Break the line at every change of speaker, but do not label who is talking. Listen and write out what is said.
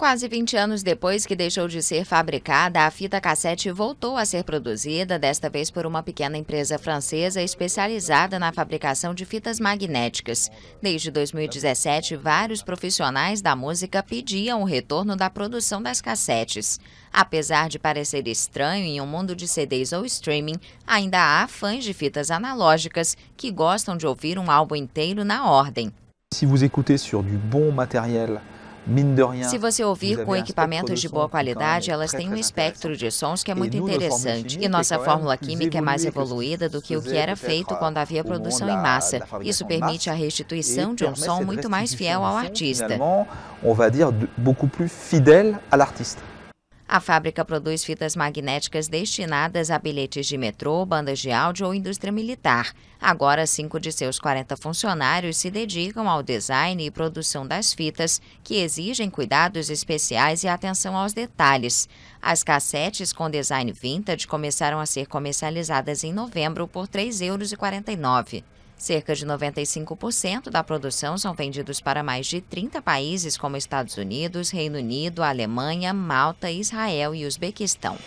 Quase 20 anos depois que deixou de ser fabricada, a fita cassete voltou a ser produzida, desta vez por uma pequena empresa francesa especializada na fabricação de fitas magnéticas. Desde 2017, vários profissionais da música pediam o retorno da produção das cassetes. Apesar de parecer estranho em um mundo de CDs ou streaming, ainda há fãs de fitas analógicas que gostam de ouvir um álbum inteiro na ordem. Se você escutar sobre bom material. Se você ouvir com equipamentos de boa qualidade, elas têm um espectro de sons que é muito interessante. E nossa fórmula química é mais evoluída do que o que era feito quando havia produção em massa. Isso permite a restituição de um som muito mais fiel ao artista. On va dire beaucoup plus fidèle à l'artiste. A fábrica produz fitas magnéticas destinadas a bilhetes de metrô, bandas de áudio ou indústria militar. Agora, cinco de seus 40 funcionários se dedicam ao design e produção das fitas, que exigem cuidados especiais e atenção aos detalhes. As cassetes com design vintage começaram a ser comercializadas em novembro por 3,49 euros. Cerca de 95% da produção são vendidos para mais de 30 países como Estados Unidos, Reino Unido, Alemanha, Malta, Israel e Uzbequistão.